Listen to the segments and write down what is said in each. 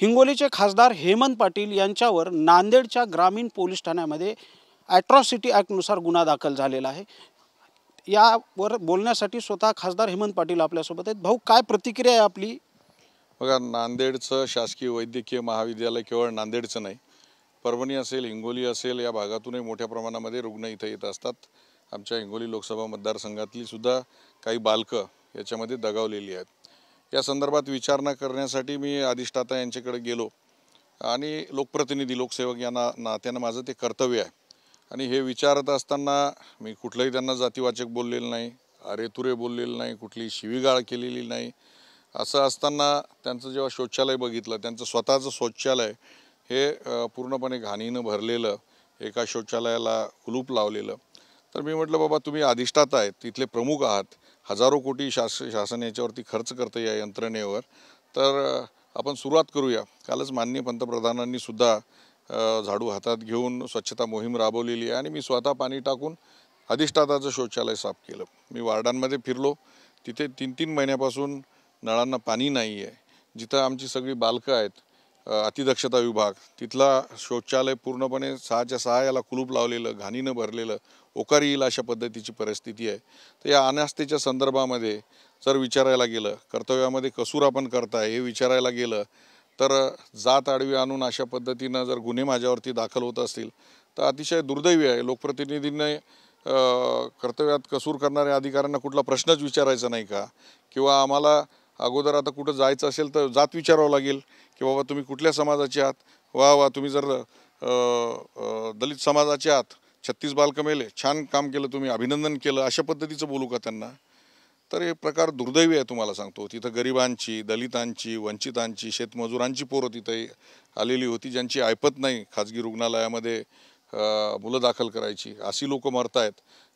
हिंगोलीचे खासदार हेमंत पाटील यांच्यावर नांदेडच्या ग्रामीण पोलीस ठाण्यामध्ये ॲट्रॉसिटी ॲक्टनुसार गुन्हा दाखल झालेला आहे यावर बोलण्यासाठी स्वतः खासदार हेमंत पाटील आपल्यासोबत आहेत भाऊ काय प्रतिक्रिया आहे आपली बघा नांदेडचं शासकीय वैद्यकीय महाविद्यालय केवळ नांदेडचं नाही परभणी असेल हिंगोली असेल या भागातूनही मोठ्या प्रमाणामध्ये रुग्ण इथं येत असतात आमच्या हिंगोली लोकसभा मतदारसंघातली सुद्धा काही बालकं याच्यामध्ये दगावलेली आहेत या संदर्भात विचारणा करण्यासाठी मी अधिष्ठाता यांच्याकडे गेलो आणि लोकप्रतिनिधी लोकसेवक यांना नात्यानं माझं ते कर्तव्य आहे आणि हे विचारत असताना मी कुठलंही त्यांना जातीवाचक बोललेलं नाही तुरे बोललेलं नाही कुठली शिवीगाळ केलेली नाही असं असताना त्यांचं जेव्हा शौचालय बघितलं त्यांचं स्वतःचं शौचालय हे पूर्णपणे घाणीनं भरलेलं एका शौचालयाला कुलूप लावलेलं तर मी म्हटलं बाबा तुम्ही अधिष्ठाता आहेत तिथले प्रमुख आहात हजारो कोटी शास शासन याच्यावरती खर्च करतं या यंत्रणेवर तर आपण सुरुवात करूया कालच माननीय पंतप्रधानांनी सुद्धा झाडू हातात घेऊन स्वच्छता मोहीम राबवलेली आहे आणि मी स्वतः पाणी टाकून अधिष्ठाताचं शौचालय साफ केलं मी वार्डांमध्ये फिरलो तिथे तीन तीन महिन्यापासून नळांना पाणी नाही आहे जिथं आमची सगळी बालकं आहेत अतिदक्षता विभाग तिथला शौचालय पूर्णपणे सहाच्या सहा याला कुलूप लावलेलं घाणीनं भरलेलं होकार येईल अशा पद्धतीची परिस्थिती आहे तर या अनास्थेच्या संदर्भामध्ये जर विचारायला गेलं कर्तव्यामध्ये कसूर आपण करताय हे विचारायला गेलं तर जात आडवी आणून अशा पद्धतीनं जर गुन्हे माझ्यावरती दाखल होत असतील तर अतिशय दुर्दैवी आहे लोकप्रतिनिधींनी कर्तव्यात कसूर करणाऱ्या अधिकाऱ्यांना कुठला प्रश्नच विचारायचा नाही का किंवा आम्हाला अगोदर आता कुठं जायचं असेल तर जात विचारावं लागेल की बाबा तुम्ही कुठल्या समाजाचे आहात वा वा तुम्ही जर दलित समाजाचे आहात छत्तीस बालकमेले छान काम केलं तुम्ही अभिनंदन केलं अशा पद्धतीचं बोलू का त्यांना तर हे प्रकार दुर्दैवी आहे तुम्हाला सांगतो तिथं गरिबांची दलितांची वंचितांची शेतमजुरांची पोरं तिथे आलेली होती ज्यांची ऐपत नाही खाजगी रुग्णालयामध्ये मुलं दाखल करायची अशी लोकं आहेत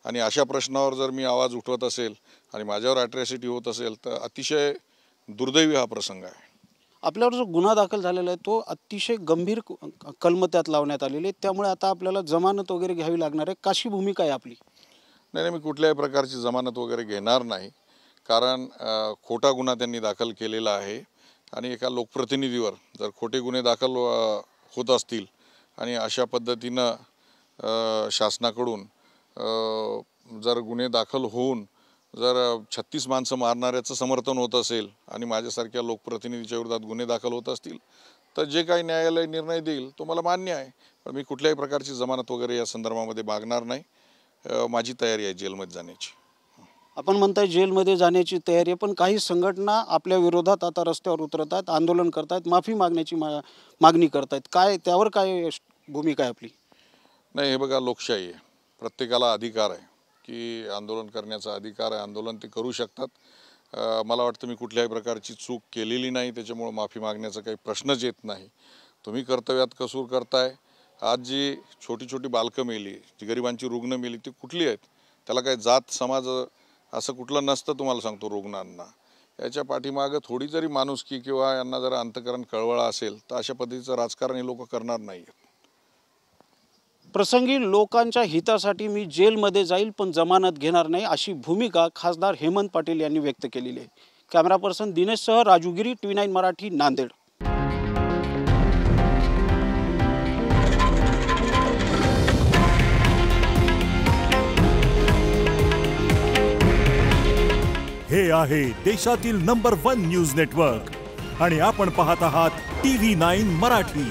आणि अशा प्रश्नावर जर मी आवाज उठवत असेल आणि माझ्यावर ॲट्रॅसिटी होत असेल तर अतिशय दुर्दैवी हा प्रसंग आहे आपल्यावर जो गुन्हा दाखल झालेला आहे तो अतिशय गंभीर कलम त्यात लावण्यात आलेले आहे त्यामुळे आता आपल्याला जमानत वगैरे घ्यावी लागणार आहे कशी भूमिका आहे आपली नाही नाही मी कुठल्याही प्रकारची जमानत वगैरे घेणार नाही कारण खोटा गुन्हा त्यांनी दाखल केलेला आहे आणि एका लोकप्रतिनिधीवर जर खोटे गुन्हे दाखल होत असतील आणि अशा पद्धतीनं शासनाकडून जर गुन्हे दाखल होऊन जर छत्तीस माणसं मारणाऱ्याचं समर्थन होत असेल आणि माझ्यासारख्या लोकप्रतिनिधीच्या विरोधात गुन्हे दाखल होत असतील तर जे काही न्यायालय निर्णय देईल तो मला मान्य आहे पण मी कुठल्याही प्रकारची जमानत वगैरे या संदर्भामध्ये मागणार नाही माझी तयारी आहे जेलमध्ये जाण्याची आपण म्हणताय जेलमध्ये जाण्याची तयारी आहे पण काही संघटना आपल्या विरोधात आता रस्त्यावर उतरत आहेत आंदोलन करत आहेत माफी मागण्याची मा मागणी करत आहेत काय त्यावर काय भूमिका आहे आपली नाही हे बघा लोकशाही आहे प्रत्येकाला अधिकार आहे की आंदोलन करण्याचा अधिकार आहे आंदोलन ते करू शकतात मला वाटतं मी कुठल्याही प्रकारची चूक केलेली नाही त्याच्यामुळं माफी मागण्याचा काही प्रश्नच येत नाही तुम्ही कर्तव्यात कसूर करताय आज जी छोटी छोटी बालकं मेली जी गरिबांची रुग्ण मेली ती कुठली आहेत त्याला काय जात समाज असं कुठलं नसतं तुम्हाला सांगतो रुग्णांना याच्या पाठीमागं थोडी जरी माणुसकी किंवा यांना जर अंतकरण कळवळा असेल तर अशा पद्धतीचं राजकारण हे लोक करणार नाही आहेत प्रसंगी लोकांच्या हितासाठी मी जेलमध्ये जाईल पण जमानत घेणार नाही अशी भूमिका खासदार हेमंत पाटील यांनी व्यक्त केलेली आहे कॅमेरा पर्सन दिनेशसह राजूगिरी टी नाईन मराठी नांदेड हे आहे देशातील नंबर वन न्यूज नेटवर्क आणि आपण पाहत आहात टी व्ही नाईन मराठी